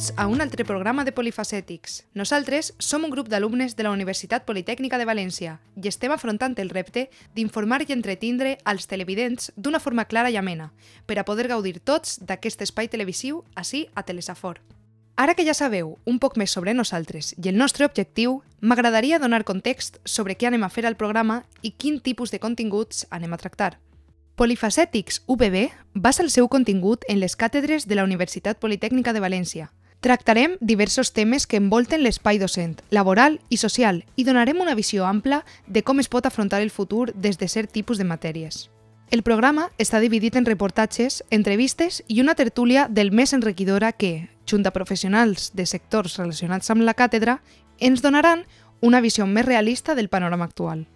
benvinguts a un altre programa de Polifacètics. Nosaltres som un grup d'alumnes de la Universitat Politècnica de València i estem afrontant el repte d'informar i entretindre als televidents d'una forma clara i amena, per a poder gaudir tots d'aquest espai televisiu així a Telesafor. Ara que ja sabeu un poc més sobre nosaltres i el nostre objectiu, m'agradaria donar context sobre què anem a fer al programa i quin tipus de continguts anem a tractar. Polifacètics UBB basa el seu contingut en les càtedres de la Universitat Politècnica de València Tractarem diversos temes que envolten l'espai docent, laboral i social, i donarem una visió ampla de com es pot afrontar el futur des de cert tipus de matèries. El programa està dividit en reportatges, entrevistes i una tertúlia del més enriquidora que, junt a professionals de sectors relacionats amb la càtedra, ens donaran una visió més realista del panorama actual.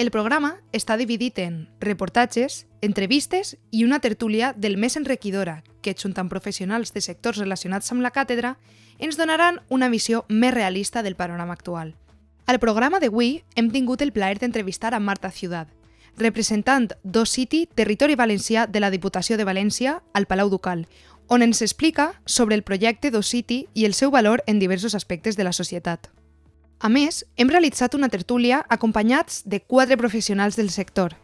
El programa està dividit en reportatges, entrevistes i una tertúlia del Més Enriquidora, que, junt amb professionals de sectors relacionats amb la càtedra, ens donaran una visió més realista del panorama actual. Al programa d'avui hem tingut el plaer d'entrevistar a Marta Ciudad, representant Do City, territori valencià de la Diputació de València, al Palau Ducal, on ens explica sobre el projecte Do City i el seu valor en diversos aspectes de la societat. A més, hem realitzat una tertúlia acompanyats de quatre professionals del sector.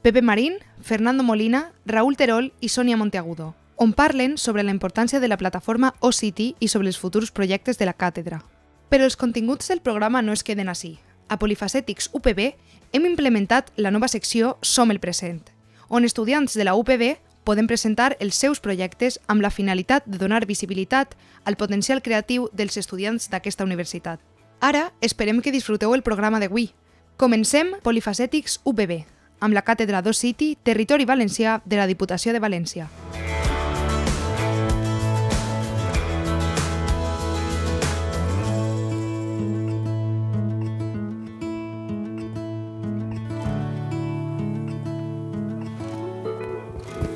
Pepe Marín, Fernando Molina, Raúl Terol i Sonia Monteagudo, on parlen sobre la importància de la plataforma OCity i sobre els futurs projectes de la càtedra. Però els continguts del programa no es queden així. A Polifacètics UPB hem implementat la nova secció Som el present, on estudiants de la UPB poden presentar els seus projectes amb la finalitat de donar visibilitat al potencial creatiu dels estudiants d'aquesta universitat. Ara esperem que disfruteu el programa d'avui. Comencem Polifacètics UPB, amb la càtedra d'O City, Territori Valencià de la Diputació de València.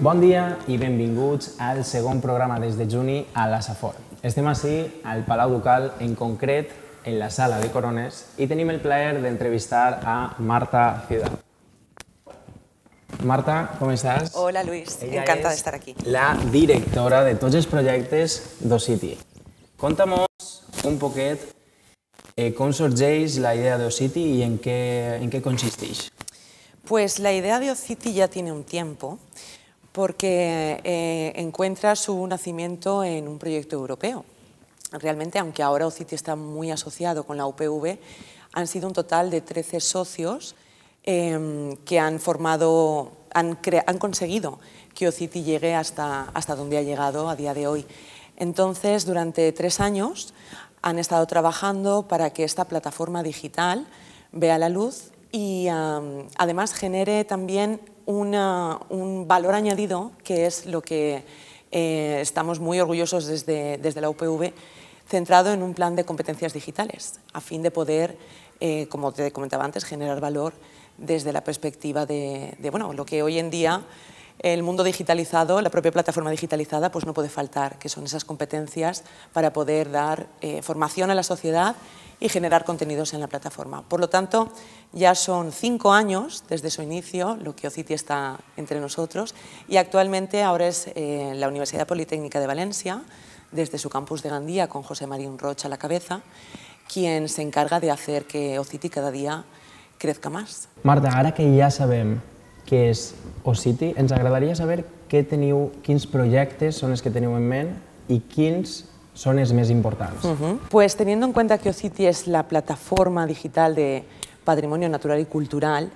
Bon dia i benvinguts al segon programa des de juny a la Safor. Estem ací al Palau Ducal, en concret en la sala de Corones y tenemos el placer de entrevistar a Marta Ciudad. Marta, ¿cómo estás? Hola, Luis. encantada Encanta de estar aquí. la directora de tots Proyectos O-City. Contamos un poquito eh, con la idea de y en y en qué consistís. Pues la idea de O-City ya tiene un tiempo, porque eh, encuentra su nacimiento en un proyecto europeo, realmente, aunque ahora OCITI está muy asociado con la UPV, han sido un total de 13 socios em, que han formado, han, conseguido que OCITI llegue hasta, donde ha llegado a día de hoy. Entonces, durante tres años han estado trabajando para que esta plataforma digital vea la luz y además genere también un valor añadido, que es lo que eh, estamos muy orgullosos desde, desde la UPV, centrado en un plan de competencias digitales, a fin de poder, eh, como te comentaba antes, generar valor desde la perspectiva de, bueno, lo que hoy en día el mundo digitalizado, la propia plataforma digitalizada, pues no puede faltar, que son esas competencias para poder dar eh, formación a la sociedad y generar contenidos en la plataforma. Por lo tanto, ya son cinco años desde su inicio, lo que OCITI está entre nosotros, y actualmente ahora es eh, la Universidad Politécnica de Valencia, desde su campus de Gandía con José Marín Rocha a la cabeza, quien se encarga de hacer que OCITI cada día crezca más. Marta, ahora que ya sabemos qué es OCITI, nos agradaría saber qué teniu, quins proyectos son los que teniu en mente y quins son els más importantes. Pues teniendo en cuenta que OCITI es la plataforma digital de patrimonio natural y cultural,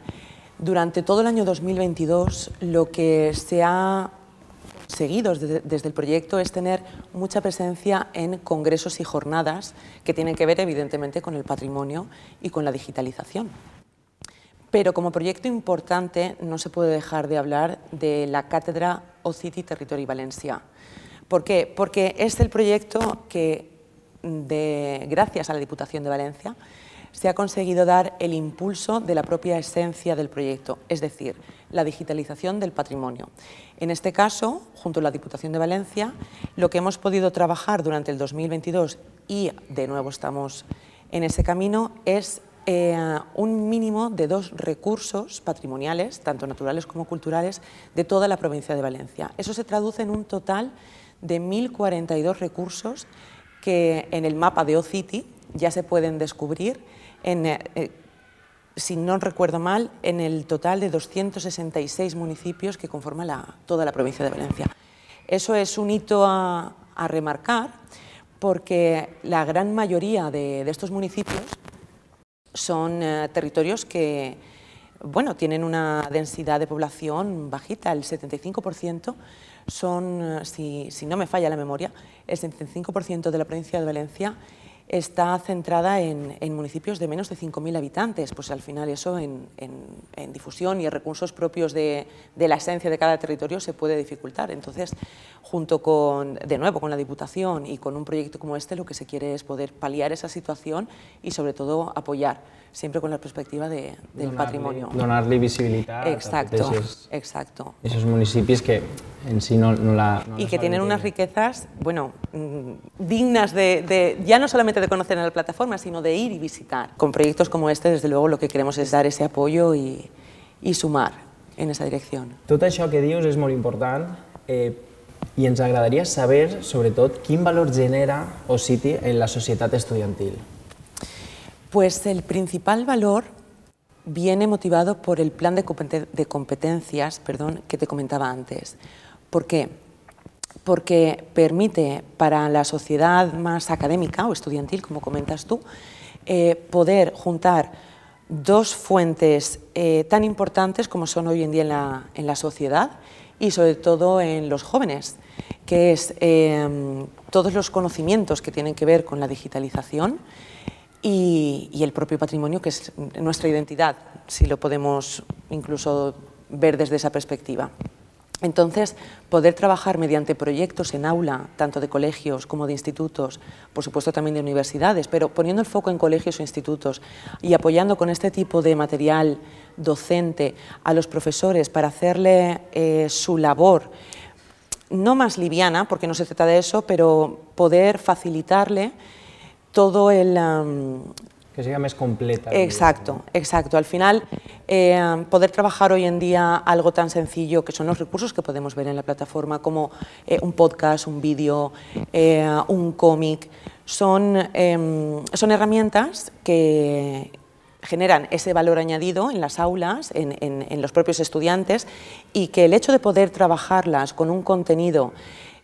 durante todo el año 2022 lo que se ha seguidos desde el proyecto es tener mucha presencia en congresos y jornadas que tienen que ver evidentemente con el patrimonio y con la digitalización. Pero como proyecto importante no se puede dejar de hablar de la cátedra O Territorio y Valencia. ¿Por qué? Porque es el proyecto que, gracias a la Diputación de Valencia, se ha conseguido dar el impulso de la propia esencia del proyecto, es decir, la digitalización del patrimonio. En este caso, junto a la Diputación de Valencia, lo que hemos podido trabajar durante el 2022 y de nuevo estamos en ese camino es eh, un mínimo de dos recursos patrimoniales, tanto naturales como culturales, de toda la provincia de Valencia. Eso se traduce en un total de 1.042 recursos que en el mapa de OCity ya se pueden descubrir eh, si no recuerdo mal, en el total de 266 municipios que conforman la, toda la provincia de Valencia. Eso es un hito a, remarcar porque la gran mayoría de, estos municipios son eh, territorios que bueno, tienen una densidad de población bajita, el 75% son, eh, si, no me falla la memoria, el 75% de la provincia de Valencia está centrada en, municipios de menos de 5.000 habitantes, pues al final eso en, difusión y en recursos propios de, de, la esencia de cada territorio se puede dificultar. Entonces, junto con, de nuevo, con la Diputación y con un proyecto como este, lo que se quiere es poder paliar esa situación y sobre todo apoyar siempre con la perspectiva del patrimonio. donarle visibilidad exacto, a esos, exacto. esos municipios que en sí no, la... y que tienen unas riquezas, bueno, mm, dignas de, ya no solamente de conocer en la plataforma, sino de ir y visitar. Con proyectos como este, desde luego, lo que queremos es dar ese apoyo y, sumar en esa dirección. Todo eso que dios es muy importante eh, y nos agradaría saber, saber, todo, ¿qué valor genera OCITI en la sociedad estudiantil. Pues el principal valor viene motivado por el plan de, competencias perdón, que te comentaba antes. ¿Por qué? Porque permite para la sociedad más académica o estudiantil, como comentas tú, eh, poder juntar dos fuentes eh, tan importantes como son hoy en día en la, sociedad y sobre todo en los jóvenes, que es eh, todos los conocimientos que tienen que ver con la digitalización, y, el propio patrimonio, que es nuestra identidad, si lo podemos incluso ver desde esa perspectiva. Entonces, poder trabajar mediante proyectos en aula, tanto de colegios como de institutos, por supuesto también de universidades, pero poniendo el foco en colegios e institutos y apoyando con este tipo de material docente a los profesores para hacerle eh, su labor, no más liviana, porque no se trata de eso, pero poder facilitarle todo el... ...que se llame es completa. Exacto, exacto. Al final, eh, poder trabajar hoy en día algo tan sencillo que son los recursos que podemos ver en la plataforma, como eh, un podcast, un vídeo, eh, un cómic, son, em, son herramientas que, generan ese valor añadido en las aulas, en, en, los propios estudiantes, y que el hecho de poder trabajarlas con un contenido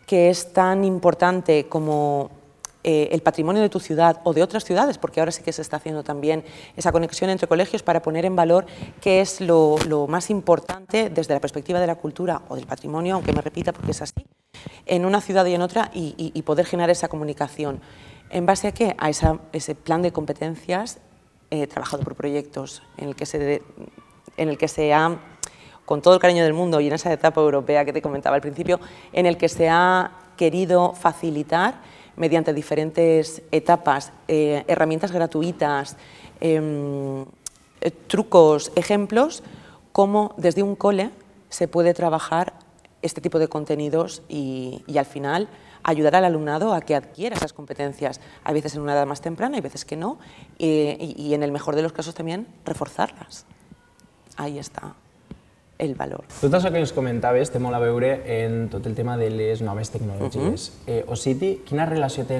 que es tan importante como eh, el patrimonio de tu ciudad o de otras ciudades, porque ahora sí que se está haciendo también esa conexión entre colegios para poner en valor qué es lo, más importante desde la perspectiva de la cultura o del patrimonio, aunque me repita porque es así, en una ciudad y en otra y, poder generar esa comunicación. ¿En base a qué? A ese plan de competencias eh, trabajado por proyectos en el que se... en el que se ha con todo el cariño del mundo y en esa etapa europea que te comentaba al principio, en el que se ha querido facilitar mediante diferentes etapas, eh, herramientas gratuitas, em, eh, trucos, ejemplos, cómo desde un cole se puede trabajar este tipo de contenidos y, al final ayudar al alumnado a que adquiera esas competencias, a veces en una edad más temprana, a veces que no, eh, y en el mejor de los casos también reforzarlas. Ahí está el valor. Tot això que nos comentaves té mola en todo el tema de las nuevas tecnologías. Ociti, -huh. eh, Ocity, quina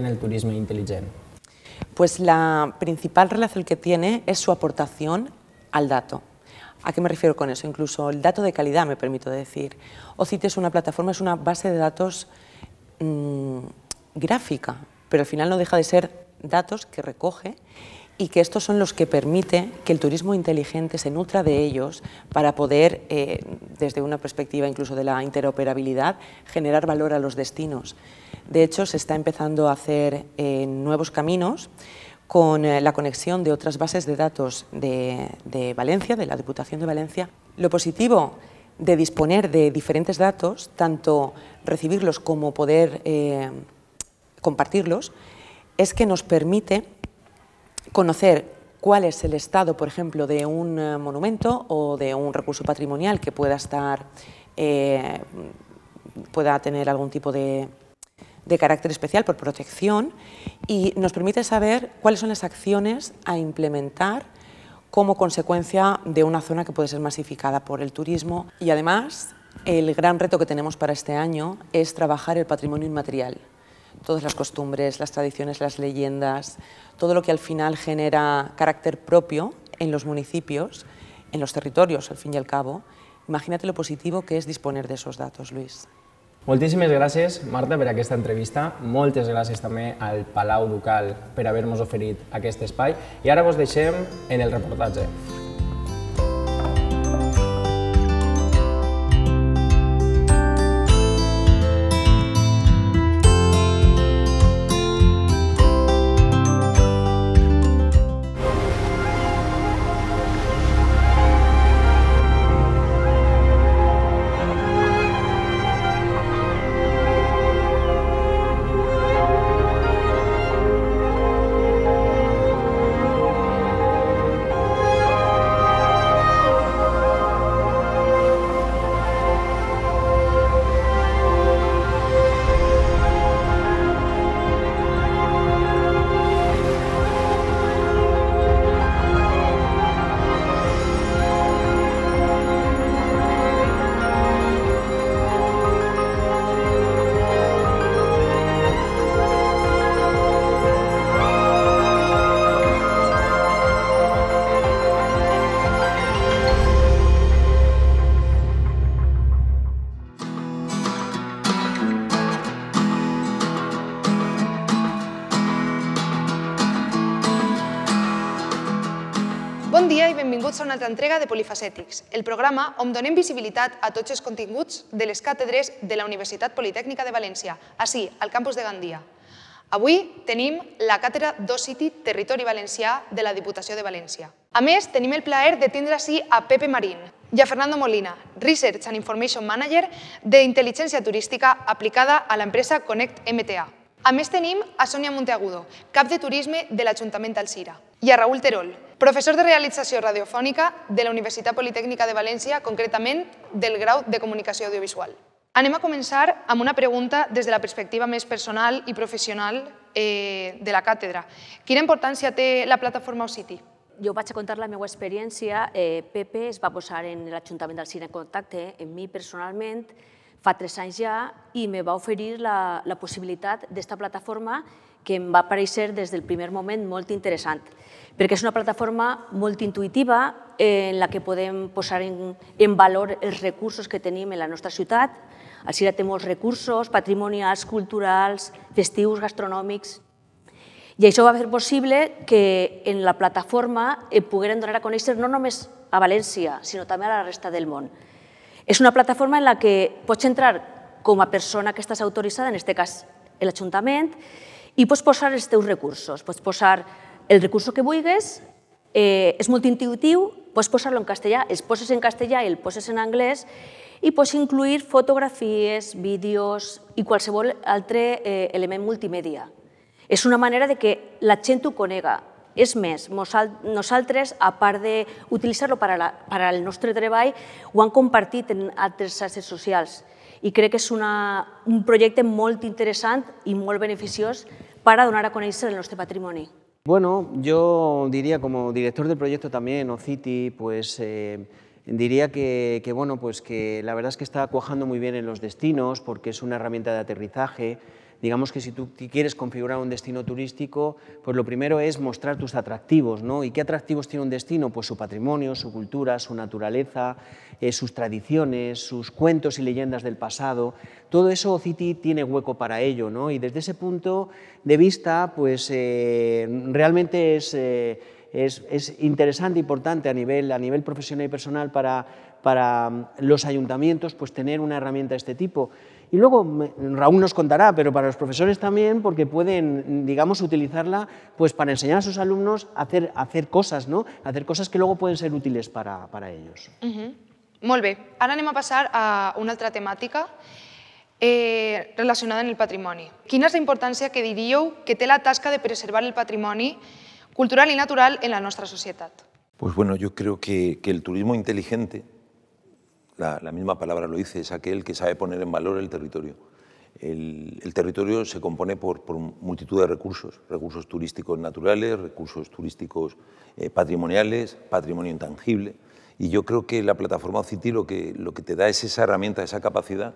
el turismo inteligente? Pues la principal relación que tiene es su aportación al dato. ¿A qué me refiero con eso? Incluso el dato de calidad, me permito decir. Ociti es una plataforma, es una base de datos mm, gráfica, pero al final no deja de ser datos que recoge y que estos son los que permite que el turismo inteligente se nutra de ellos para poder, eh, desde una perspectiva incluso de la interoperabilidad, generar valor a los destinos. De hecho, se está empezando a hacer eh, nuevos caminos con eh, la conexión de otras bases de datos de, de Valencia, de la Diputación de Valencia. Lo positivo de disponer de diferentes datos, tanto recibirlos como poder compartirlos, es que nos permite conocer cuál es el estado, por ejemplo, de un eh, monumento o de un recurso patrimonial que pueda estar, eh, pueda tener algún tipo de carácter especial por protección y nos permite saber cuáles son las acciones a implementar como consecuencia de una zona que puede ser masificada por el turismo. Y además, el gran reto que tenemos para este año es trabajar el patrimonio inmaterial todas las costumbres, las tradiciones, las leyendas, todo lo que al final genera carácter propio en los municipios, en los territorios, al fin y al cabo. Imagínate lo positivo que es disponer de esos datos, Luis. Muchísimas gracias Marta, por esta entrevista. muchas gracias también al Palau Ducal por habernos oferido oferit este espai. y ahora vos deixem en el reportaje. altra entrega de Polifacètics, el programa on donem visibilitat a tots els continguts de les càtedres de la Universitat Politècnica de València, així, al campus de Gandia. Avui tenim la càtedra d'Ocity Territori Valencià de la Diputació de València. A més, tenim el plaer de tindre així a Pepe Marín i a Fernando Molina, Research and Information Manager d'Intel·ligència Turística aplicada a l'empresa Connect MTA. A més tenim a Sònia Monteagudo, cap de turisme de l'Ajuntament d'Alcira, i a Raül Terol, professor de realització radiofònica de la Universitat Politècnica de València, concretament del grau de comunicació audiovisual. Anem a començar amb una pregunta des de la perspectiva més personal i professional eh, de la càtedra. Quina importància té la plataforma OCITI? jo vaig a contar la meva experiència. Eh, Pepe es va posar en l'Ajuntament del Cine en contacte amb mi personalment fa tres anys ja i me va oferir la, la possibilitat d'esta plataforma que em va aparèixer des del primer moment molt interessant, perquè és una plataforma molt intuïtiva en la que podem posar en, en valor els recursos que tenim en la nostra ciutat. Alcira té molts recursos patrimonials, culturals, festius, gastronòmics... I això va fer possible que en la plataforma eh, pogueren donar a conèixer no només a València, sinó també a la resta del món. Es una plataforma en la que pots entrar com a persona que estàs autoritzada, en aquest cas l'Ajuntament, i pots posar els teus recursos. Pots posar el recurs que vulguis, eh, és molt intuitiu, pots posar-lo en castellà, el poses en castellà i el poses en anglès, i pots incluir fotografies, vídeos i qualsevol altre eh, element multimèdia. És una manera de que la gent ho conega, Es més, nosaltres, a part de utilizarlo para el nostre treball, ho han compartit en altres xarxes socials i crec que es un proyecto molt interesante y muy beneficioso para donar a conèixer el nostre patrimoni. Bueno, yo diría como director del proyecto también, o OCITI, pues eh, diría que, bueno, pues que la verdad es que está cuajando muy bien en los destinos porque es una herramienta de aterrizaje, digamos que si tú quieres configurar un destino turístico, pues lo primero es mostrar tus atractivos, ¿no? ¿Y qué atractivos tiene un destino? Pues su patrimonio, su cultura, su naturaleza, eh, sus tradiciones, sus cuentos y leyendas del pasado. Todo eso O-City tiene hueco para ello, ¿no? Y desde ese punto de vista, pues eh, realmente eh, es... es, interesante, importante a nivel, a nivel profesional y personal para, para mm, los ayuntamientos pues, tener una herramienta de este tipo. Y luego Raúl nos contará, pero para los profesores también, porque pueden, digamos, utilizarla pues, para enseñar a sus alumnos a hacer, hacer cosas, ¿no? hacer cosas que luego pueden ser útiles para, para ellos. Uh -huh. Molt a pasar a una otra temática eh, relacionada en el patrimonio. Quina es la importancia que diría que té la tasca de preservar el patrimonio cultural y natural en la sociedad? sociedad? Pues bueno, yo creo que, que el turismo inteligente la, misma palabra lo dice, es aquel que sabe poner en valor el territorio. El, territorio se compone por, multitud de recursos, recursos turísticos naturales, recursos turísticos eh, patrimoniales, patrimonio intangible. Y yo creo que la plataforma City lo que, lo que te da es esa herramienta, esa capacidad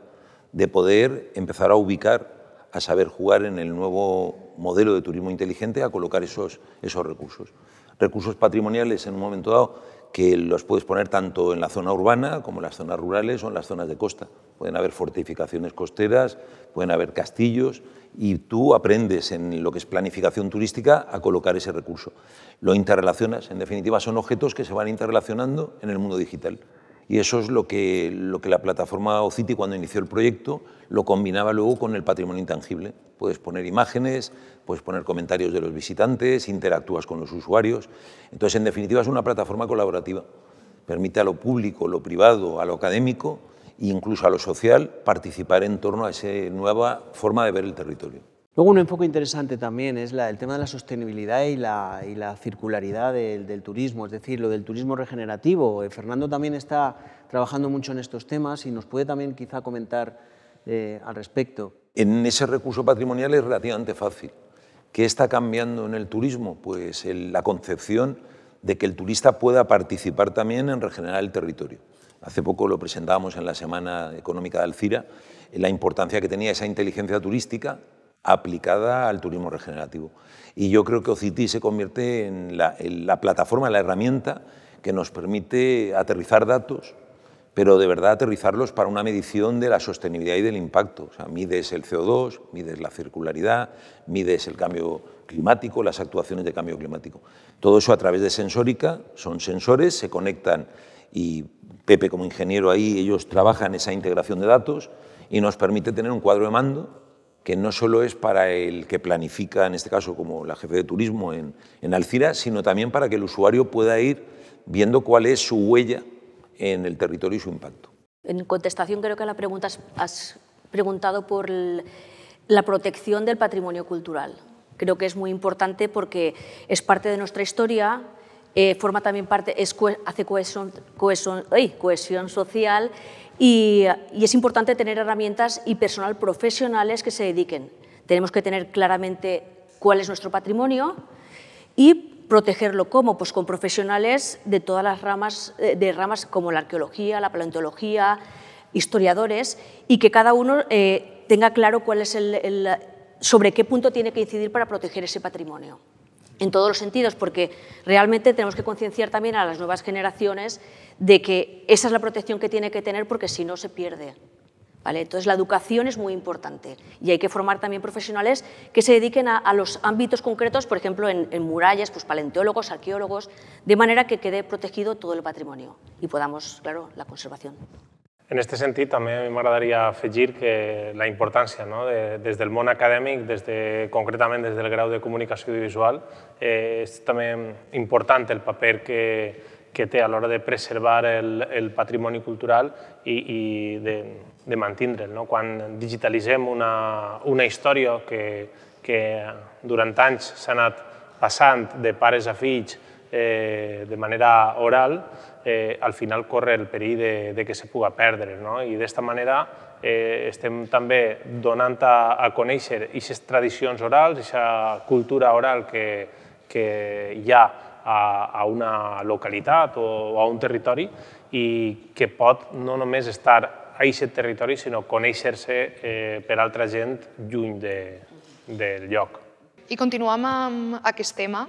de poder empezar a ubicar, a saber jugar en el nuevo modelo de turismo inteligente, a colocar esos, esos recursos. Recursos patrimoniales en un momento dado que los puedes poner tanto en la zona urbana como en las zonas rurales o en las zonas de costa. Pueden haber fortificaciones costeras, pueden haber castillos y tú aprendes en lo que es planificación turística a colocar ese recurso. Lo interrelacionas, en definitiva son objetos que se van interrelacionando en el mundo digital. Y eso es lo que, lo que la plataforma OCITI cuando inició el proyecto lo combinaba luego con el patrimonio intangible. Puedes poner imágenes, puedes poner comentarios de los visitantes, interactúas con los usuarios. Entonces, en definitiva, es una plataforma colaborativa. Permite a lo público, a lo privado, a lo académico e incluso a lo social participar en torno a esa nueva forma de ver el territorio. Luego un enfoque interesante también es el tema de la sostenibilidad y la, circularidad del, turismo, es decir, lo del turismo regenerativo. Eh, Fernando también está trabajando mucho en estos temas y nos puede también quizá comentar eh, al respecto. En ese recurso patrimonial es relativamente fácil. ¿Qué está cambiando en el turismo? Pues la concepción de que el turista pueda participar también en regenerar el territorio. Hace poco lo presentábamos en la Semana Económica de Alcira, eh, la importancia que tenía esa inteligencia turística aplicada al turismo regenerativo. Y yo creo que OCITI se convierte en la, en la plataforma, la herramienta que nos permite aterrizar datos, pero de verdad aterrizarlos para una medición de la sostenibilidad y del impacto. O sea, mides el CO2, mides la circularidad, mides el cambio climático, las actuaciones de cambio climático. Todo eso a través de sensórica, son sensores, se conectan y Pepe como ingeniero ahí, ellos trabajan esa integración de datos y nos permite tener un cuadro de mando que no solo es para el que planifica, en este caso como la jefe de turismo en, Alcira, sino también para que el usuario pueda ir viendo cuál es su huella en el territorio y su impacto. En contestación creo que a la pregunta has preguntado por la protección del patrimonio cultural. Creo que es muy importante porque es parte de nuestra historia, eh, forma también parte, hace cohesión, cohesión, social y, es importante tener herramientas y personal profesionales que se dediquen. Tenemos que tener claramente cuál es nuestro patrimonio y protegerlo cómo pues con profesionales de todas las ramas eh, de ramas como la arqueología la paleontología historiadores y que cada uno eh, tenga claro cuál es el, sobre qué punto tiene que incidir para proteger ese patrimonio en todos los sentidos, porque realmente tenemos que concienciar también a las nuevas generaciones de que esa es la protección que tiene que tener porque si no se pierde. ¿Vale? Entonces la educación es muy importante y hay que formar también profesionales que se dediquen a, los ámbitos concretos, por ejemplo en, en, murallas, pues paleontólogos, arqueólogos, de manera que quede protegido todo el patrimonio y podamos, claro, la conservación. En aquest sentit, també m'agradaria afegir que la importància no? de, des del món acadèmic, des de, concretament des del grau de comunicació audiovisual, eh, és també important el paper que, que té a l'hora de preservar el, el patrimoni cultural i, i de, de mantindre'l. No? Quan digitalitzem una, una història que, que durant anys s'ha anat passant de pares a fills eh, de manera oral, eh, al final corre el perill de, de que se puga perdre. No? I d'esta manera eh, estem també donant a, a conèixer aquestes tradicions orals, aquesta cultura oral que, que hi ha a, a una localitat o a un territori i que pot no només estar a aquest territori, sinó conèixer-se eh, per altra gent lluny de, del lloc. I continuam amb aquest tema.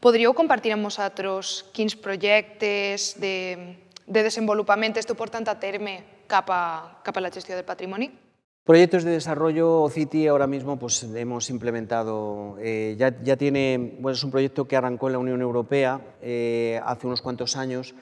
Podría compartir amb vosaltres quins de, de desenvolupament esteu portant a terme capa capa la gestió del patrimoni? Proyectos de desarrollo OCITI ahora mismo pues, hemos implementado, eh, ya, ya, tiene, bueno, es un proyecto que arrancó en la Unión Europea eh, hace unos cuantos años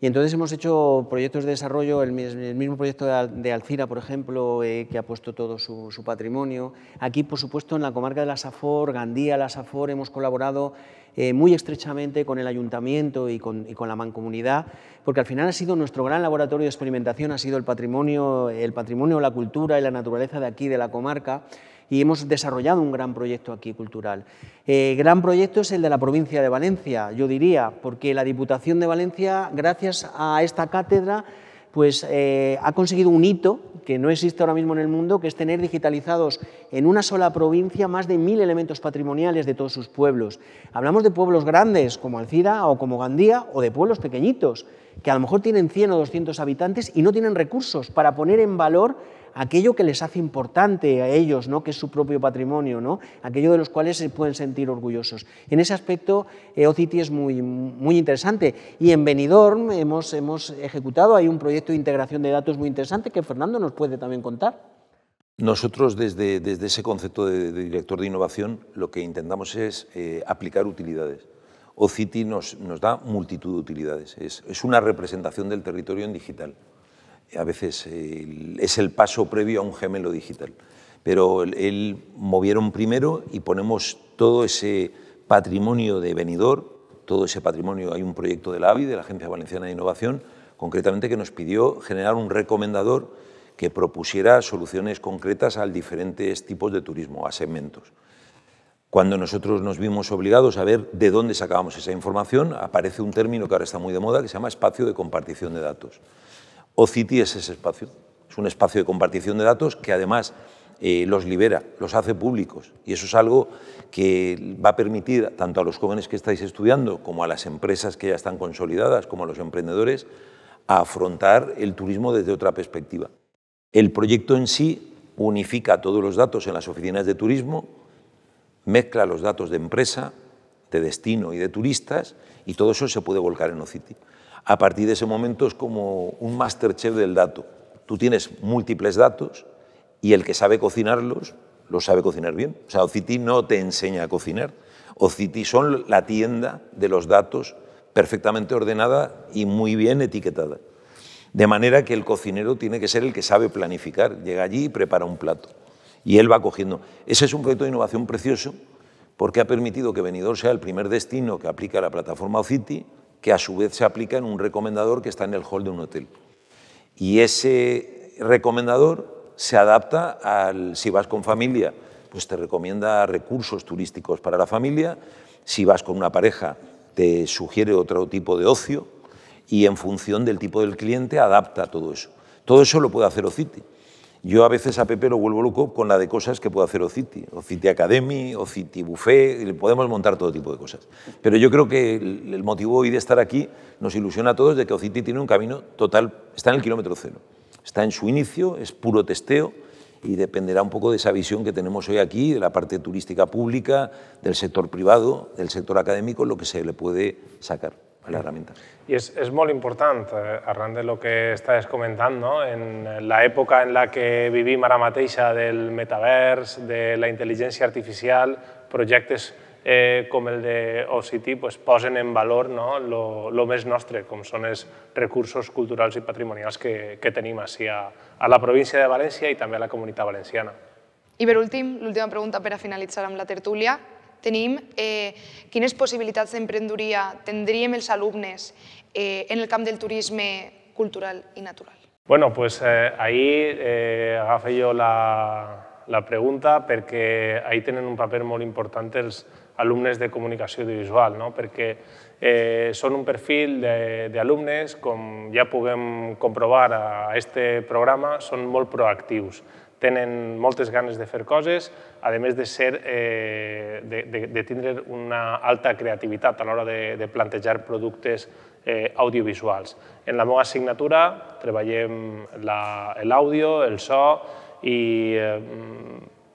y entonces hemos hecho proyectos de desarrollo, el, mismo proyecto de Alcira, por ejemplo, eh, que ha puesto todo su, patrimonio. Aquí, por supuesto, en la comarca de la Safor, Gandía, la Safor, hemos colaborado eh, muy estrechamente con el ayuntamiento y con, la mancomunidad, porque al final ha sido nuestro gran laboratorio de experimentación, ha sido el patrimonio, el patrimonio, la cultura y la naturaleza de aquí, de la comarca y hemos desarrollado un gran proyecto aquí cultural. Eh, gran proyecto es el de la provincia de Valencia, yo diría, porque la Diputación de Valencia, gracias a esta cátedra, pues eh, ha conseguido un hito que no existe ahora mismo en el mundo, que es tener digitalizados en una sola provincia más de mil elementos patrimoniales de todos sus pueblos. Hablamos de pueblos grandes como Alcira o como Gandía o de pueblos pequeñitos, que a lo mejor tienen 100 o 200 habitantes y no tienen recursos para poner en valor aquello que les hace importante a ellos, ¿no? que es su propio patrimonio, ¿no? aquello de los cuales se pueden sentir orgullosos. En ese aspecto, eh, OCITI es muy, muy interesante. Y en Benidorm hemos, ejecutado, hay un proyecto de integración de datos muy interesante que Fernando nos puede también contar. Nosotros desde, desde ese concepto de, director de innovación lo que intentamos es eh, aplicar utilidades. OCITI nos, nos da multitud de utilidades, es una representación del territorio en digital a veces es el paso previo a un gemelo digital. Pero él movieron primero y ponemos todo ese patrimonio de venidor, todo ese patrimonio, hay un proyecto de la AVI, de la Agencia Valenciana de Innovación, concretamente que nos pidió generar un recomendador que propusiera soluciones concretas a diferentes tipos de turismo, a segmentos. Cuando nosotros nos vimos obligados a ver de dónde sacábamos esa información, aparece un término que ahora está muy de moda, que se llama espacio de compartición de datos. O-City es ese espacio, es un espacio de compartición de datos que además eh, los libera, los hace públicos. Y eso es algo que va a permitir tanto a los jóvenes que estáis estudiando como a las empresas que ya están consolidadas, como a los emprendedores, a afrontar el turismo desde otra perspectiva. El proyecto en sí unifica todos los datos en las oficinas de turismo, mezcla los datos de empresa, de destino y de turistas, y todo eso se puede volcar en OCITI a partir de ese momento es como un masterchef del dato. Tú tienes múltiples datos y el que sabe cocinarlos, los sabe cocinar bien. O sea, OCT no te enseña a cocinar. OCT son la tienda de los datos perfectamente ordenada y muy bien etiquetada. De manera que el cocinero tiene que ser el que sabe planificar. Llega allí y prepara un plato. Y él va cogiendo. Ese es un proyecto de innovación precioso porque ha permitido que Benidorm sea el primer destino que aplica la plataforma OCITI que a su vez se aplica en un recomendador que está en el hall de un hotel. Y ese recomendador se adapta al, si vas con familia, pues te recomienda recursos turísticos para la familia, si vas con una pareja, te sugiere otro tipo de ocio y en función del tipo del cliente adapta todo eso. Todo eso lo puede hacer OCITI. Yo a veces a Pepe lo vuelvo loco con la de cosas que puede hacer Ociti, Ociti Academy, Ociti Buffet, podemos montar todo tipo de cosas. Pero yo creo que el, motivo hoy de estar aquí nos ilusiona a todos de que Ociti tiene un camino total, está en el kilómetro cero, está en su inicio, es puro testeo y dependerá un poco de esa visión que tenemos hoy aquí, de la parte turística pública, del sector privado, del sector académico, lo que se le puede sacar. a la herramienta. Y es, es muy importante, eh, arran de lo que estás comentando, en la época en la que viví ara del metavers, de la inteligencia artificial, projectes eh, com el de OCT pues, posen en valor no, lo, lo més nostre, com són los recursos culturals i patrimonials que, que tenim así a, a la província de València i també a la comunitat valenciana. I per últim, l'última pregunta per a finalitzar amb la tertúlia tenim eh, quines possibilitats d'emprendoria tindríem els alumnes eh, en el camp del turisme cultural i natural. Bueno, pues eh, ahí eh, agafo jo la, la pregunta perquè ahí tenen un paper molt important els alumnes de comunicació audiovisual, no? perquè eh, són un perfil d'alumnes, com ja puguem comprovar a aquest programa, són molt proactius tenen moltes ganes de fer coses, a més de, ser, eh, de, de, de tindre una alta creativitat a l'hora de, de plantejar productes eh, audiovisuals. En la meva assignatura treballem l'àudio, el so i eh,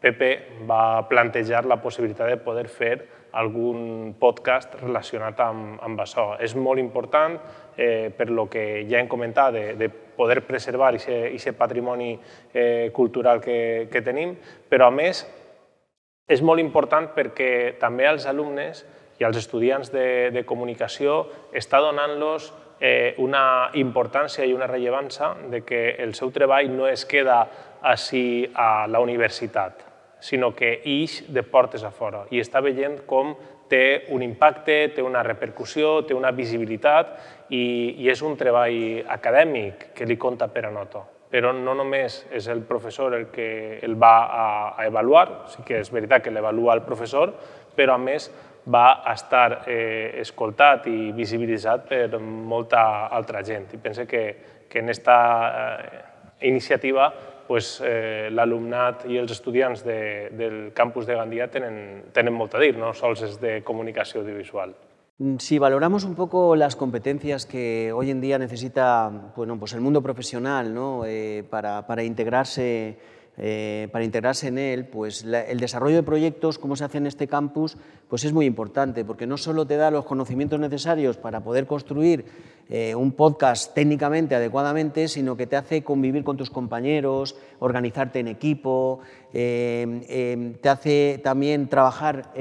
Pepe va plantejar la possibilitat de poder fer algun podcast relacionat amb, amb això. És molt important eh, per lo que ja hem comentat de, de poder preservar aquest patrimoni eh, cultural que, que tenim, però a més és molt important perquè també als alumnes i als estudiants de, de comunicació està donant-los eh, una importància i una rellevància de que el seu treball no es queda així a la universitat, sinó que ix de portes a fora i està veient com té un impacte, té una repercussió, té una visibilitat i, i és un treball acadèmic que li conta per a nota. Però no només és el professor el que el va a, a avaluar, sí que és veritat que l'evalua el professor, però a més va estar eh, escoltat i visibilitzat per molta altra gent. I penso que, que en aquesta eh, iniciativa pues, la eh, l'alumnat y los estudiantes del campus de Gandía tienen tenen molt a no sols és de Comunicación audiovisual. Mm, si valoramos un poco las competencias que hoy en día necesita bueno, pues el mundo profesional ¿no? Eh, para, para integrarse eh, para integrarse en él, pues el desarrollo de proyectos, como se hace en este campus, pues es muy importante, porque no solo te da los conocimientos necesarios para poder construir eh, un podcast técnicamente, adecuadamente, sino que te hace convivir con tus compañeros, organizarte en equipo, eh, em, te hace también trabajar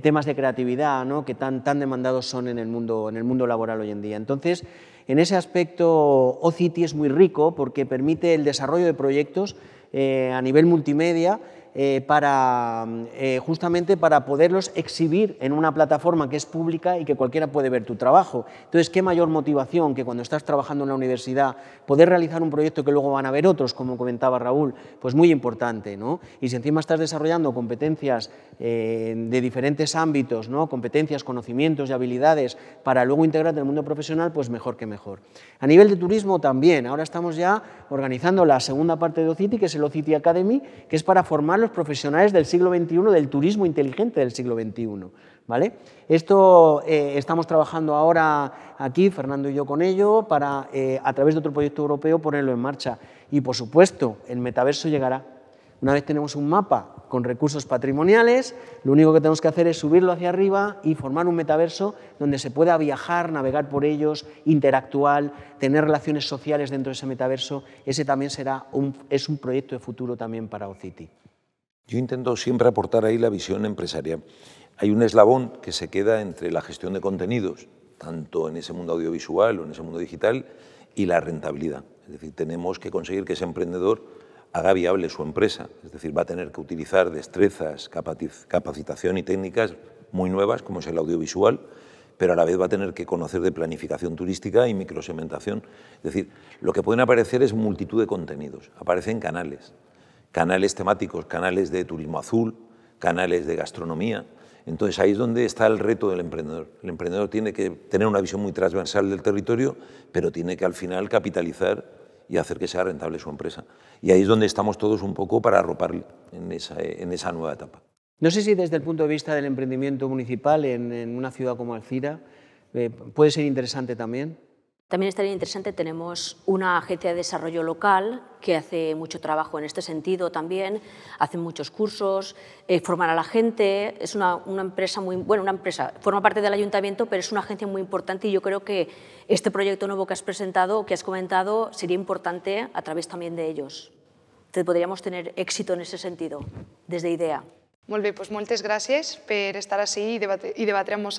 temas de creatividad, que tan, tan demandados son en el, mundo, en el mundo laboral hoy en día. Entonces, en ese aspecto, OCT es muy rico porque permite el desarrollo de proyectos eh, a nivel multimedia eh, para, eh, justamente para poderlos exhibir en una plataforma que es pública y que cualquiera puede ver tu trabajo. Entonces, qué mayor motivación que cuando estás trabajando en la universidad poder realizar un proyecto que luego van a ver otros, como comentaba Raúl, pues muy importante. ¿no? Y si encima estás desarrollando competencias eh, de diferentes ámbitos, ¿no? competencias, conocimientos y habilidades para luego integrarte en el mundo profesional, pues mejor que mejor. A nivel de turismo también, ahora estamos ya organizando la segunda parte de OCITI, que es el OCITI Academy, que es para formar los profesionales del siglo XXI, del turismo inteligente del siglo XXI. ¿Vale? Esto eh, estamos trabajando ahora aquí, Fernando y yo con ello, para eh, a través de otro proyecto europeo ponerlo en marcha. Y por supuesto, el metaverso llegará. Una vez tenemos un mapa con recursos patrimoniales, lo único que tenemos que hacer es subirlo hacia arriba y formar un metaverso donde se pueda viajar, navegar por ellos, interactuar, tener relaciones sociales dentro de ese metaverso. Ese también será un, es un proyecto de futuro también para Ocity. Yo intento siempre aportar ahí la visión empresarial. Hay un eslabón que se queda entre la gestión de contenidos, tanto en ese mundo audiovisual o en ese mundo digital, y la rentabilidad. Es decir, tenemos que conseguir que ese emprendedor haga viable su empresa. Es decir, va a tener que utilizar destrezas, capacitación y técnicas muy nuevas, como es el audiovisual, pero a la vez va a tener que conocer de planificación turística y microsegmentación. Es decir, lo que pueden aparecer es multitud de contenidos, aparecen canales, canales temáticos, canales de turismo azul, canales de gastronomía. Entonces ahí es donde está el reto del emprendedor. El emprendedor tiene que tener una visión muy transversal del territorio, pero tiene que al final capitalizar y hacer que sea rentable su empresa. Y ahí es donde estamos todos un poco para arropar en esa, nueva etapa. No sé si desde el punto de vista del emprendimiento municipal en, una ciudad como Alcira eh, puede ser interesante también. También estaría interesante, tenemos una agencia de desarrollo local que hace mucho trabajo en este sentido también, hacen muchos cursos, eh, forman a la gente, es una, una, empresa muy, bueno, una empresa, forma parte del ayuntamiento, pero es una agencia muy importante y yo creo que este proyecto nuevo que has presentado, que has comentado, sería importante a través también de ellos. Entonces podríamos tener éxito en ese sentido, desde IDEA. Molt bé, doncs moltes gràcies per estar así y debatre, i debatre amb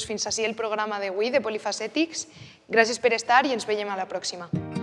fins así el programa de WI de Polifacetics. Gràcies per estar i ens veiem a la pròxima.